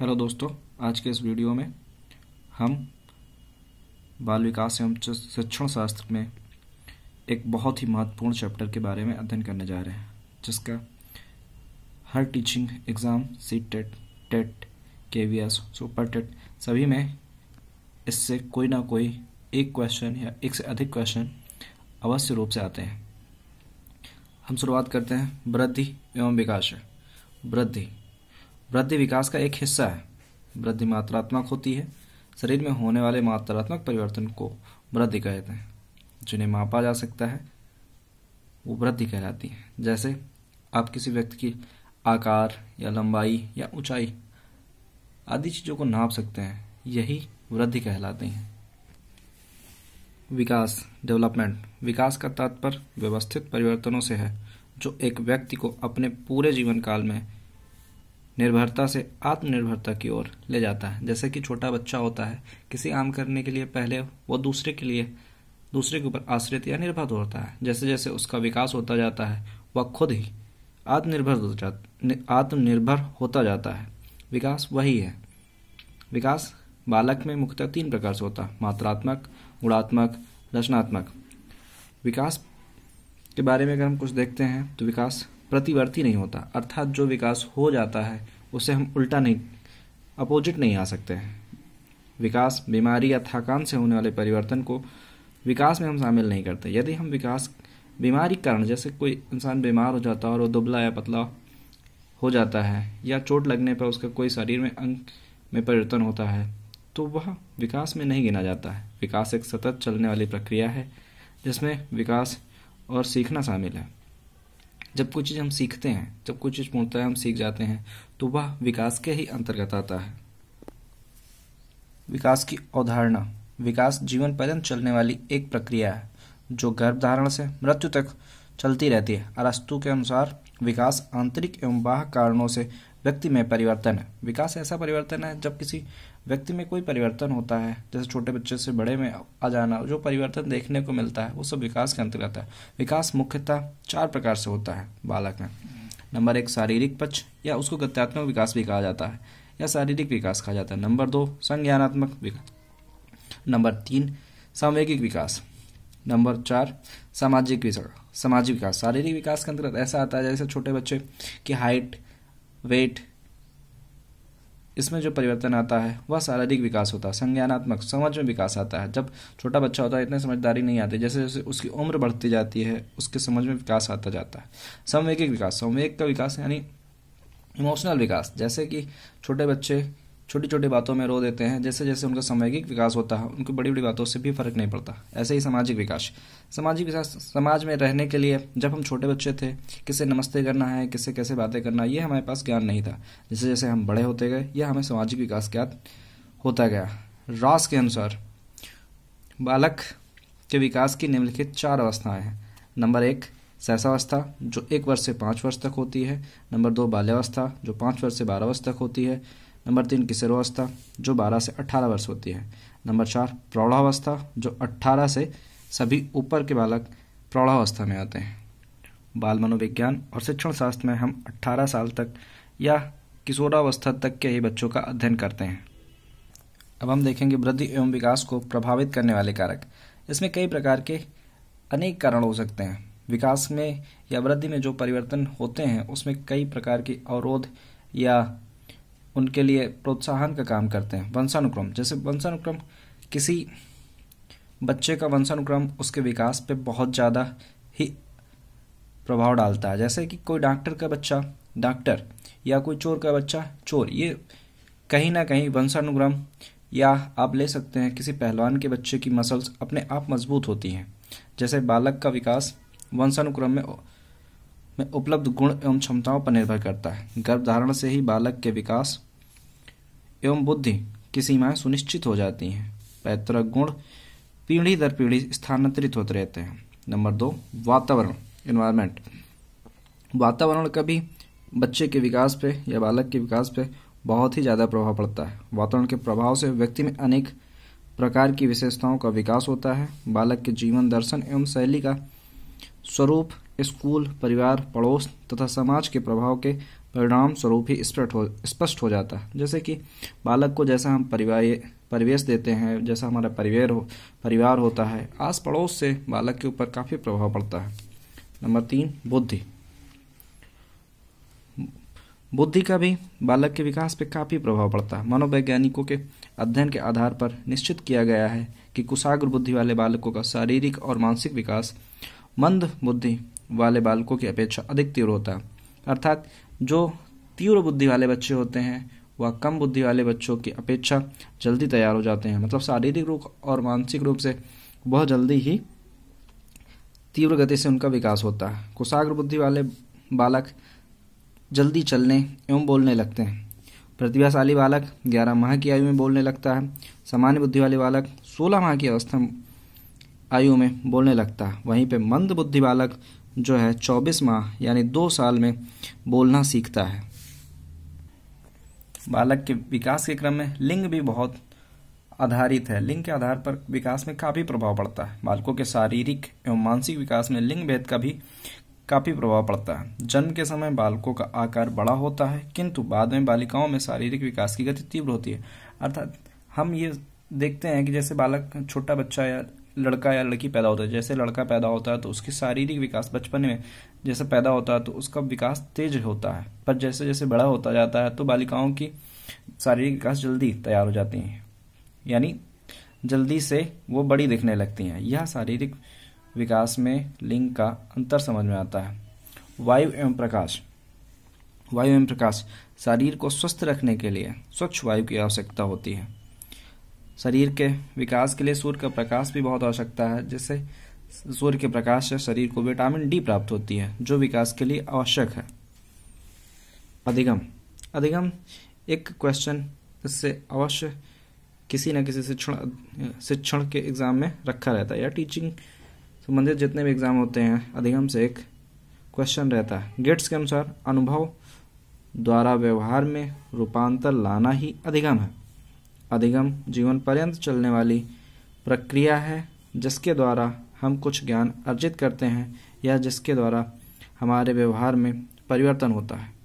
hello दोस्तों आज के इस वीडियो में हम बाल विकास एवं शिक्षण शास्त्र में एक बहुत ही महत्वपूर्ण चैप्टर के बारे में अध्ययन करने जा रहे हैं जिसका हर teaching exam C TET TET K V S super TET सभी में इससे कोई ना कोई एक क्वेश्चन या एक से अधिक क्वेश्चन अवश्य रूप से आते हैं हम शुरुआत करते हैं वृद्धि एवं विकास वृद्धि वृद्धि विकास का एक हिस्सा है वृद्धि मात्रात्मक होती है शरीर में होने वाले मात्रात्मक परिवर्तन को वृद्धि कहते हैं जिन्हें मापा जा सकता है वो वृद्धि कहलाती है जैसे आप किसी व्यक्ति की आकार या लंबाई या ऊंचाई आदि चीज़ों को नाप सकते हैं यही वृद्धि कहलाते हैं विकास डेवलपमेंट विकास का तात्पर्य व्यवस्थित परिवर्तनों से है जो एक व्यक्ति को अपने पूरे जीवन काल में निर्भरता से आत्मनिर्भरता की ओर ले जाता है जैसे कि छोटा बच्चा होता है किसी काम करने के लिए पहले वो दूसरे के लिए दूसरे के ऊपर आश्रित या निर्भर होता है जैसे जैसे उसका विकास होता जाता है वह खुद ही आत्मनिर्भर आत्मनिर्भर होता जाता है विकास वही है विकास बालक में मुख्यतः तीन प्रकार से होता है मात्रात्मक गुणात्मक रचनात्मक विकास के बारे में अगर हम कुछ देखते हैं तो विकास प्रतिवर्ती नहीं होता अर्थात जो विकास हो जाता है उसे हम उल्टा नहीं अपोजिट नहीं आ सकते हैं विकास बीमारी या थकान से होने वाले परिवर्तन को विकास में हम शामिल नहीं करते यदि हम विकास बीमारी कारण जैसे कोई इंसान बीमार हो जाता है और वो दुबला या पतला हो जाता है या चोट लगने पर उसका कोई शरीर में अंग में परिवर्तन होता है तो वह विकास में नहीं गिना जाता है विकास एक सतत चलने वाली प्रक्रिया है जिसमें विकास और सीखना शामिल है जब कोई चीज़ हम सीखते हैं जब कोई चीज़ पूर्णतः हम सीख जाते हैं तो वह विकास के ही अंतर्गत आता है विकास की अवधारणा विकास जीवन पर्यंत चलने वाली एक प्रक्रिया है जो गर्भधारण से मृत्यु तक चलती रहती है अरस्तु के अनुसार विकास आंतरिक एवं बाह्य कारणों से व्यक्ति में परिवर्तन है विकास ऐसा परिवर्तन है जब किसी व्यक्ति में कोई परिवर्तन होता है जैसे छोटे बच्चे से बड़े में आ जाना जो परिवर्तन देखने को मिलता है वो सब विकास के अंतर्गत है विकास मुख्यतः चार प्रकार से होता है बालक में नंबर एक शारीरिक पक्ष या उसको गत्यात्मक विकास भी कहा जाता है या शारीरिक विकास कहा जाता है नंबर दो संज्ञानात्मक विकास नंबर तीन सामूहिक विकास नंबर चार सामाजिक विकास सामाजिक विकास शारीरिक विकास के अंतर्गत ऐसा आता है जैसे छोटे बच्चे की हाइट वेट इसमें जो परिवर्तन आता है वह शारीरिक विकास होता है संज्ञानात्मक समझ में विकास आता है जब छोटा बच्चा होता है इतने समझदारी नहीं आती जैसे जैसे उसकी उम्र बढ़ती जाती है उसके समझ में विकास आता जाता है संवेगिक विकास संवेग का विकास यानी इमोशनल विकास जैसे कि छोटे बच्चे छोटी छोटी बातों में रो देते हैं जैसे जैसे उनका सामाजिक विकास होता है उनको बड़ी बड़ी बातों से भी फर्क नहीं पड़ता ऐसे ही सामाजिक विकास सामाजिक विकास समाज में रहने के लिए जब हम छोटे बच्चे थे किसे नमस्ते करना है किसे कैसे बातें करना है ये हमारे पास ज्ञान नहीं था जैसे जैसे हम बड़े होते गए यह हमें सामाजिक विकास ज्ञात होता गया रास के अनुसार बालक के विकास की निम्नलिखित चार अवस्थाएं हैं नंबर एक सहसावस्था जो एक वर्ष से पाँच वर्ष तक होती है नंबर दो बाल्यावस्था जो पाँच वर्ष से बारह वर्ष तक होती है नंबर तीन किशोरावस्था जो बारह से अट्ठारह वर्ष होती है नंबर चार प्रौढ़ावस्था जो अट्ठारह से सभी ऊपर के बालक प्रौढ़ावस्था में आते हैं बाल मनोविज्ञान और शिक्षण शास्त्र में हम 18 साल तक या किशोरावस्था तक के ही बच्चों का अध्ययन करते हैं अब हम देखेंगे वृद्धि एवं विकास को प्रभावित करने वाले कारक इसमें कई प्रकार के अनेक कारण हो सकते हैं विकास में या वृद्धि में जो परिवर्तन होते हैं उसमें कई प्रकार के अवरोध या उनके लिए प्रोत्साहन का काम करते हैं वंशानुक्रम जैसे वंशानुक्रम किसी बच्चे का वंशानुक्रम उसके विकास पे बहुत ज़्यादा ही प्रभाव डालता है जैसे कि कोई डॉक्टर का बच्चा डॉक्टर या कोई चोर का बच्चा चोर ये कहीं ना कहीं वंशानुक्रम या आप ले सकते हैं किसी पहलवान के बच्चे की मसल्स अपने आप मजबूत होती हैं जैसे बालक का विकास वंशानुक्रम में में उपलब्ध गुण एवं क्षमताओं पर निर्भर करता है गर्भधारण से ही बालक के विकास एवं बुद्धि की सीमाएं सुनिश्चित हो जाती हैं पैतृक गुण पीढ़ी दर पीढ़ी स्थानांतरित होते रहते हैं नंबर दो वातावरण इन्वायरमेंट वातावरण का भी बच्चे के विकास पे या बालक के विकास पे बहुत ही ज़्यादा प्रभाव पड़ता है वातावरण के प्रभाव से व्यक्ति में अनेक प्रकार की विशेषताओं का विकास होता है बालक के जीवन दर्शन एवं शैली का स्वरूप स्कूल परिवार पड़ोस तथा समाज के प्रभाव के परिणाम स्वरूप ही स्पष्ट हो स्पष्ट हो जाता है जैसे कि बालक को जैसा हम परिवार परिवेश देते हैं जैसा हमारा परिवार हो परिवार होता है आस पड़ोस से बालक के ऊपर काफ़ी प्रभाव पड़ता है नंबर तीन बुद्धि बुद्धि का भी बालक के विकास पर काफ़ी प्रभाव पड़ता है मनोवैज्ञानिकों के अध्ययन के आधार पर निश्चित किया गया है कि कुशाग्र बुद्धि वाले बालकों का शारीरिक और मानसिक विकास मंद बुद्धि वाले बालकों की अपेक्षा अधिक तीव्र होता है अर्थात जो तीव्र बुद्धि वाले बच्चे होते हैं वह कम बुद्धि वाले बच्चों की अपेक्षा जल्दी तैयार हो जाते हैं मतलब शारीरिक रूप और मानसिक रूप से बहुत जल्दी ही तीव्र गति से उनका विकास होता है कुशाग्र बुद्धि वाले बालक जल्दी चलने एवं बोलने लगते हैं प्रतिभाशाली बालक 11 माह की आयु में बोलने लगता है सामान्य बुद्धि वाले बालक 16 माह की अवस्था आयु में बोलने लगता है वहीं पे मंद बुद्धि बालक जो है 24 माह यानी दो साल में बोलना सीखता है बालक के विकास के क्रम में लिंग भी बहुत आधारित है लिंग के आधार पर विकास में काफ़ी प्रभाव पड़ता है बालकों के शारीरिक एवं मानसिक विकास में लिंग भेद का भी काफ़ी प्रभाव पड़ता है जन्म के समय बालकों का आकार बड़ा होता है किंतु बाद में बालिकाओं में शारीरिक विकास की गति तीव्र होती है अर्थात हम ये देखते हैं कि जैसे बालक छोटा बच्चा या लड़का या लड़की पैदा होता है जैसे लड़का पैदा होता है तो उसकी शारीरिक विकास बचपन में जैसे पैदा होता है तो उसका विकास तेज होता है पर जैसे जैसे बड़ा होता जाता है तो बालिकाओं की शारीरिक विकास जल्दी तैयार हो जाती है यानी जल्दी से वो बड़ी दिखने लगती हैं यह शारीरिक विकास में लिंग का अंतर समझ में आता है वायु एवं प्रकाश वायु एवं प्रकाश शरीर को स्वस्थ रखने के लिए स्वच्छ वायु की आवश्यकता होती है शरीर के विकास के लिए सूर्य का प्रकाश भी बहुत आवश्यकता है जिससे सूर्य के प्रकाश से शरीर को विटामिन डी प्राप्त होती है जो विकास के लिए आवश्यक है अधिगम अधिगम एक क्वेश्चन इससे अवश्य किसी न किसी शिक्षण शिक्षण के एग्ज़ाम में रखा रहता है या टीचिंग संबंधित जितने भी एग्ज़ाम होते हैं अधिगम से एक क्वेश्चन रहता है गेट्स के अनुसार अनुभव द्वारा व्यवहार में रूपांतर लाना ही अधिगम है अधिगम जीवन पर्यंत चलने वाली प्रक्रिया है जिसके द्वारा हम कुछ ज्ञान अर्जित करते हैं या जिसके द्वारा हमारे व्यवहार में परिवर्तन होता है